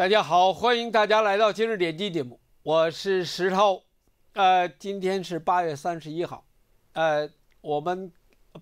大家好，欢迎大家来到今日点击节目，我是石涛。呃，今天是八月三十一号，呃，我们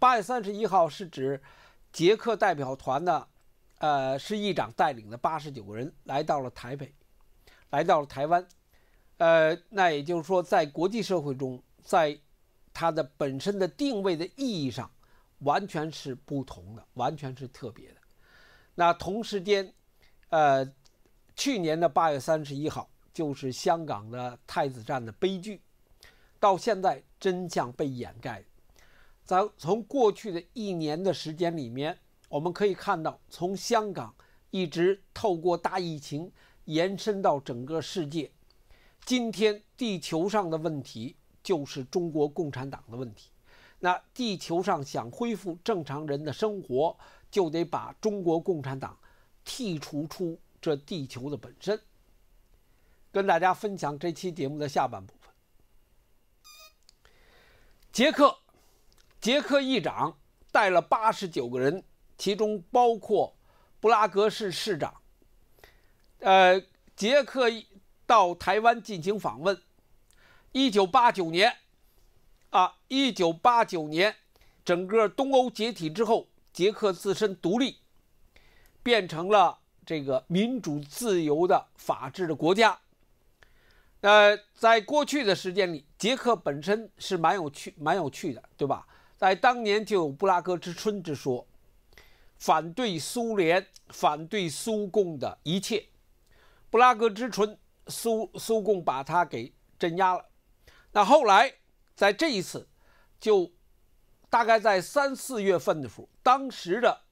八月三十一号是指捷克代表团的，呃，是议长带领的八十九个人来到了台北，来到了台湾。呃，那也就是说，在国际社会中，在它的本身的定位的意义上，完全是不同的，完全是特别的。那同时间，呃。去年的八月三十一号，就是香港的太子站的悲剧。到现在，真相被掩盖。在从过去的一年的时间里面，我们可以看到，从香港一直透过大疫情延伸到整个世界。今天，地球上的问题就是中国共产党的问题。那地球上想恢复正常人的生活，就得把中国共产党剔除出。这地球的本身，跟大家分享这期节目的下半部分。捷克，捷克议长带了八十九个人，其中包括布拉格市市长。呃，捷克到台湾进行访问。一九八九年，啊，一九八九年，整个东欧解体之后，捷克自身独立，变成了。这个民主自由的法治的国家，呃，在过去的时间里，捷克本身是蛮有趣、蛮有趣的，对吧？在当年就有布拉格之春之说，反对苏联、反对苏共的一切。布拉格之春，苏苏共把它给镇压了。那后来在这一次，就大概在三四月份的时候，当时的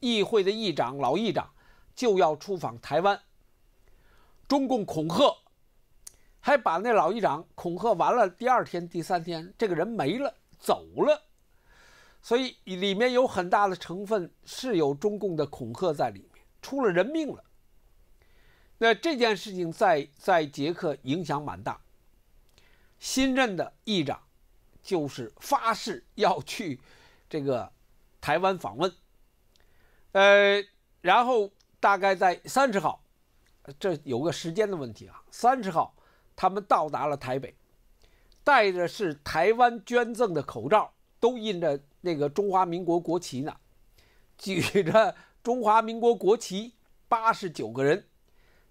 议会的议长、老议长。就要出访台湾，中共恐吓，还把那老议长恐吓完了。第二天、第三天，这个人没了，走了。所以里面有很大的成分是有中共的恐吓在里面，出了人命了。那这件事情在在捷克影响蛮大。新任的议长就是发誓要去这个台湾访问，呃，然后。大概在三十号，这有个时间的问题啊。三十号，他们到达了台北，带着是台湾捐赠的口罩，都印着那个中华民国国旗呢，举着中华民国国旗，八十九个人，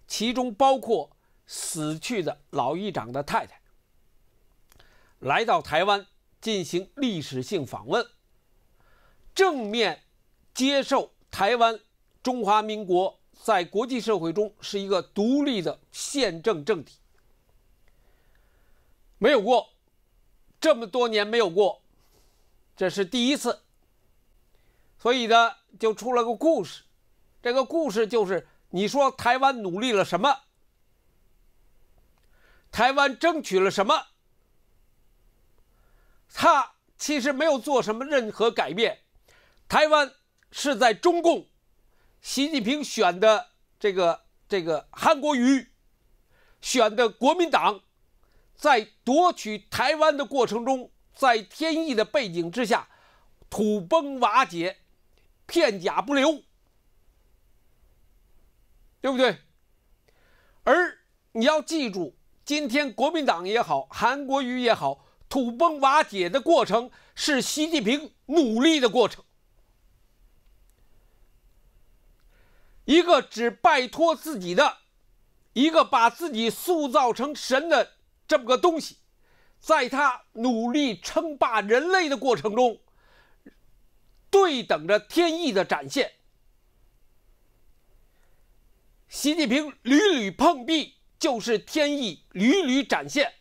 其中包括死去的老议长的太太，来到台湾进行历史性访问，正面接受台湾。中华民国在国际社会中是一个独立的宪政政体，没有过这么多年，没有过，这是第一次。所以呢，就出了个故事。这个故事就是：你说台湾努力了什么？台湾争取了什么？他其实没有做什么任何改变。台湾是在中共。习近平选的这个这个韩国瑜，选的国民党，在夺取台湾的过程中，在天意的背景之下，土崩瓦解，片甲不留，对不对？而你要记住，今天国民党也好，韩国瑜也好，土崩瓦解的过程是习近平努力的过程。一个只拜托自己的，一个把自己塑造成神的这么个东西，在他努力称霸人类的过程中，对等着天意的展现。习近平屡屡碰壁，就是天意屡屡展现。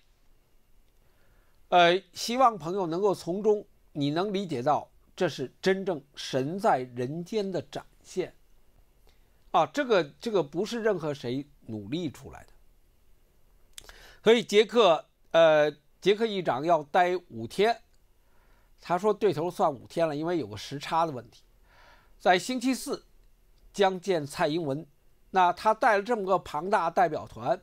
呃，希望朋友能够从中你能理解到，这是真正神在人间的展现。啊，这个这个不是任何谁努力出来的，所以杰克，呃，杰克议长要待五天，他说对头算五天了，因为有个时差的问题，在星期四将见蔡英文，那他带了这么个庞大代表团，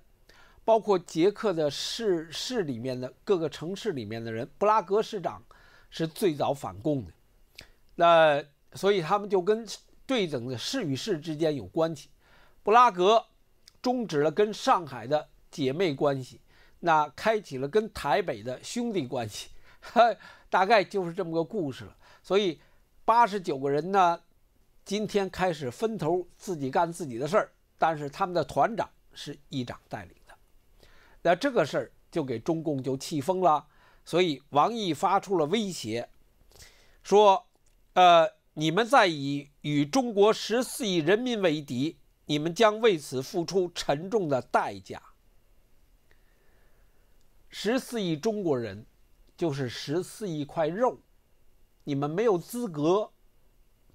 包括捷克的市市里面的各个城市里面的人，布拉格市长是最早反共的，那所以他们就跟。对等的市与市之间有关系，布拉格终止了跟上海的姐妹关系，那开启了跟台北的兄弟关系，大概就是这么个故事了。所以八十九个人呢，今天开始分头自己干自己的事儿，但是他们的团长是议长带领的。那这个事儿就给中共就气疯了，所以王毅发出了威胁，说，呃。你们在以与中国十四亿人民为敌，你们将为此付出沉重的代价。十四亿中国人，就是十四亿块肉，你们没有资格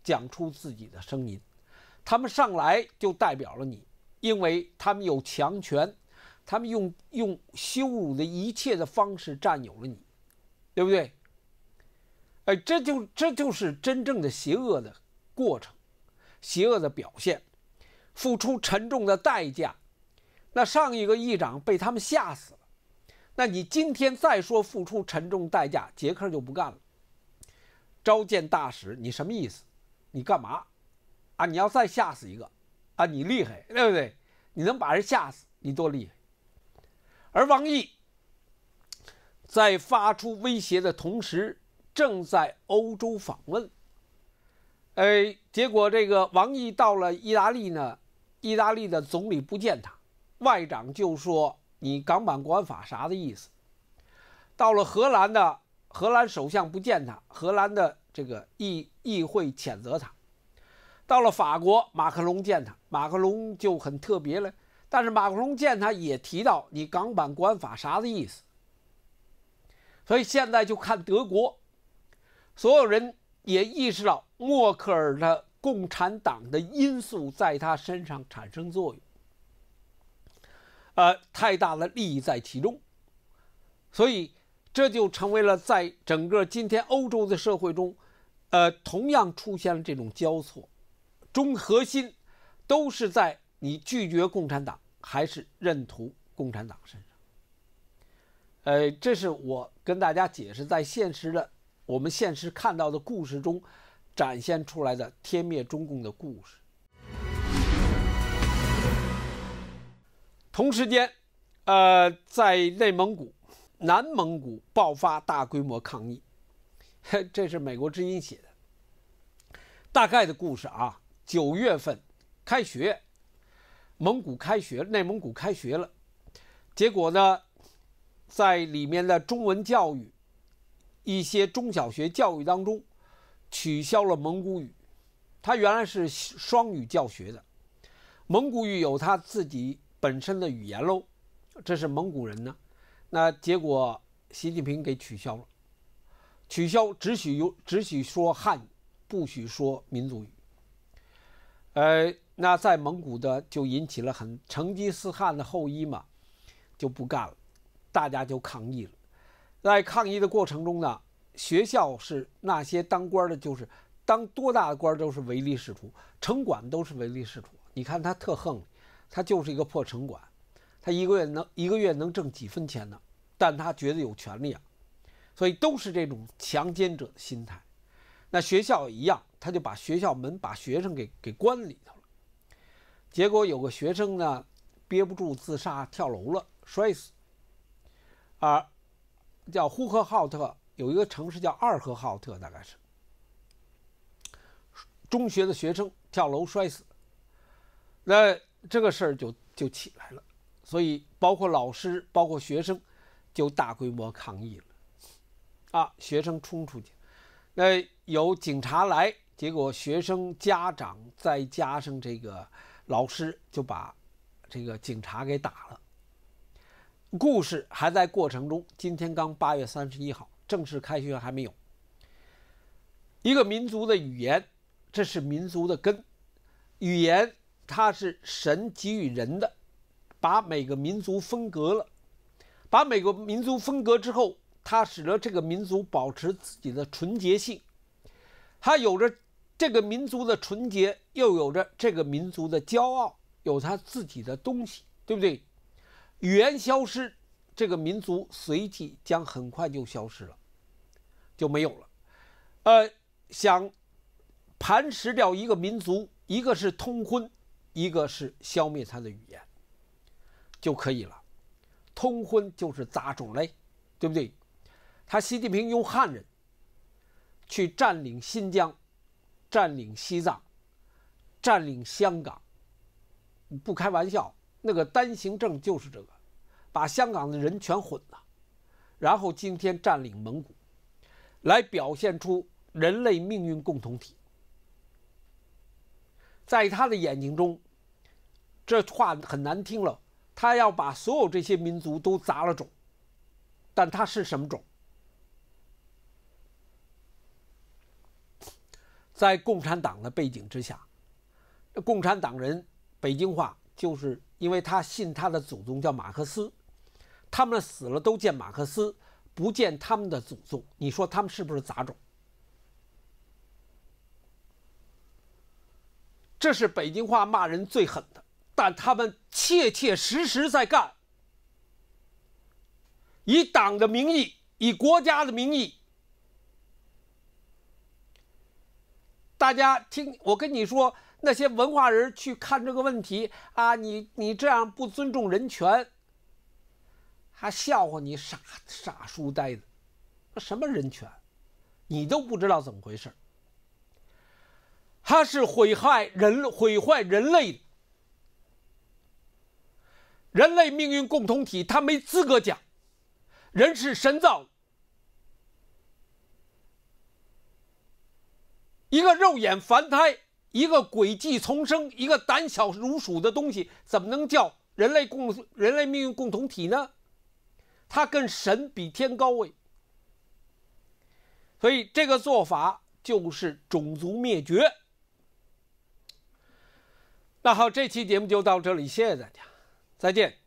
讲出自己的声音，他们上来就代表了你，因为他们有强权，他们用用羞辱的一切的方式占有了你，对不对？哎，这就这就是真正的邪恶的过程，邪恶的表现，付出沉重的代价。那上一个议长被他们吓死了。那你今天再说付出沉重代价，杰克就不干了。召见大使，你什么意思？你干嘛？啊，你要再吓死一个，啊，你厉害，对不对？你能把人吓死，你多厉害。而王毅在发出威胁的同时。正在欧洲访问，哎，结果这个王毅到了意大利呢，意大利的总理不见他，外长就说你港版国安法啥的意思。到了荷兰的荷兰首相不见他，荷兰的这个议议会谴责他。到了法国，马克龙见他，马克龙就很特别了，但是马克龙见他也提到你港版国安法啥的意思。所以现在就看德国。所有人也意识到默克尔的共产党的因素在他身上产生作用，呃，太大的利益在其中，所以这就成为了在整个今天欧洲的社会中，呃，同样出现了这种交错，中核心都是在你拒绝共产党还是认同共产党身上，呃，这是我跟大家解释在现实的。我们现实看到的故事中，展现出来的天灭中共的故事。同时间，呃，在内蒙古、南蒙古爆发大规模抗议。嘿，这是《美国之音》写的，大概的故事啊。九月份开学，蒙古开学，内蒙古开学了，结果呢，在里面的中文教育。一些中小学教育当中取消了蒙古语，它原来是双语教学的，蒙古语有它自己本身的语言喽，这是蒙古人呢，那结果习近平给取消了，取消只许有只许说汉语，不许说民族语。呃，那在蒙古的就引起了很成吉思汗的后裔嘛，就不干了，大家就抗议了。在抗议的过程中呢，学校是那些当官的，就是当多大的官都是唯利是图，城管都是唯利是图。你看他特横，他就是一个破城管，他一个月能一个月能挣几分钱呢？但他觉得有权利啊，所以都是这种强奸者的心态。那学校一样，他就把学校门把学生给给关里头了，结果有个学生呢憋不住自杀跳楼了，摔死啊。叫呼和浩特有一个城市叫二和浩特，大概是中学的学生跳楼摔死，那这个事儿就就起来了，所以包括老师、包括学生，就大规模抗议了啊！学生冲出去，那有警察来，结果学生、家长再加上这个老师就把这个警察给打了。故事还在过程中，今天刚八月三十一号，正式开学还没有。一个民族的语言，这是民族的根。语言它是神给予人的，把每个民族分隔了，把每个民族分隔之后，它使得这个民族保持自己的纯洁性。它有着这个民族的纯洁，又有着这个民族的骄傲，有它自己的东西，对不对？语言消失，这个民族随即将很快就消失了，就没有了。呃，想盘石掉一个民族，一个是通婚，一个是消灭他的语言，就可以了。通婚就是杂种类，对不对？他习近平用汉人去占领新疆，占领西藏，占领香港，不开玩笑。那个单行证就是这个，把香港的人全混了，然后今天占领蒙古，来表现出人类命运共同体。在他的眼睛中，这话很难听了，他要把所有这些民族都砸了种，但他是什么种？在共产党的背景之下，共产党人北京话就是。因为他信他的祖宗叫马克思，他们死了都见马克思，不见他们的祖宗。你说他们是不是杂种？这是北京话骂人最狠的，但他们切切实实在干，以党的名义，以国家的名义，大家听我跟你说。那些文化人去看这个问题啊，你你这样不尊重人权，还笑话你傻傻书呆子，什么人权，你都不知道怎么回事他是毁害人、毁坏人类的，人类命运共同体，他没资格讲。人是神造的，一个肉眼凡胎。一个诡计丛生、一个胆小如鼠的东西，怎么能叫人类共、人类命运共同体呢？他跟神比天高位，所以这个做法就是种族灭绝。那好，这期节目就到这里，谢谢大家，再见。